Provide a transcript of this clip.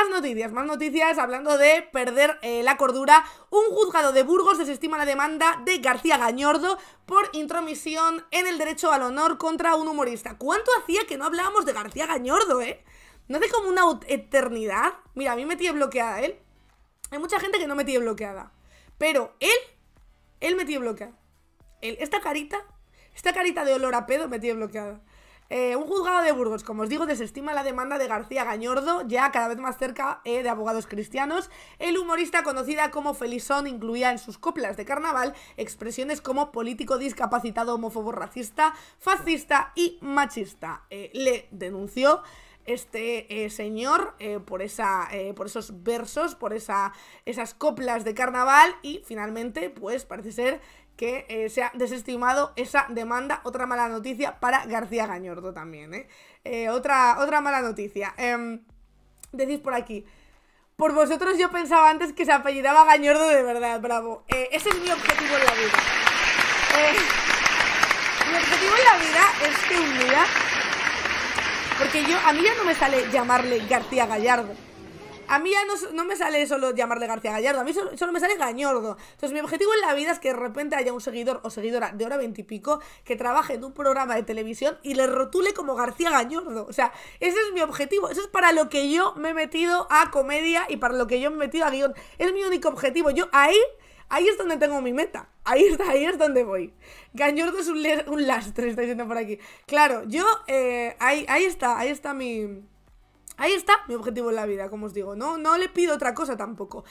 Más noticias, más noticias hablando de perder eh, la cordura. Un juzgado de Burgos desestima la demanda de García Gañordo por intromisión en el derecho al honor contra un humorista. ¿Cuánto hacía que no hablábamos de García Gañordo, eh? ¿No hace como una eternidad? Mira, a mí me tiene bloqueada él. Hay mucha gente que no me tiene bloqueada. Pero él, él me tiene bloqueada. esta carita, esta carita de olor a pedo me tiene bloqueada. Eh, un juzgado de Burgos, como os digo, desestima la demanda de García Gañordo, ya cada vez más cerca eh, de abogados cristianos. El humorista conocida como Felizón incluía en sus coplas de carnaval expresiones como político discapacitado, homófobo, racista, fascista y machista. Eh, le denunció este eh, señor eh, por, esa, eh, por esos versos, por esa, esas coplas de carnaval y finalmente pues parece ser que se ha desestimado esa demanda. Otra mala noticia para García Gañordo también. otra, otra mala noticia. Em, decís por aquí. Por vosotros yo pensaba antes que se apellidaba Gañordo de verdad, bravo. ese es mi objetivo de la vida. mi objetivo de la vida es que un día yo, a mí ya no me sale llamarle García Gallardo. A mí ya no, me sale solo llamarle García Gallardo, a mí solo, me sale Gañordo. Entonces, mi objetivo en la vida es que de repente haya un seguidor o seguidora de hora veintipico que trabaje en un programa de televisión y le rotule como García Gañordo. O sea, ese es mi objetivo. Eso es para lo que yo me he metido a comedia y para lo que yo me he metido a guión. Es mi único objetivo. Yo ahí, ahí es donde tengo mi meta. Ahí, está, ahí es donde voy. Gañordo es un, un, lastre, está diciendo por aquí. Claro, yo, eh, ahí, está, ahí está mi... Ahí está mi objetivo en la vida, como os digo. No, no le pido otra cosa tampoco.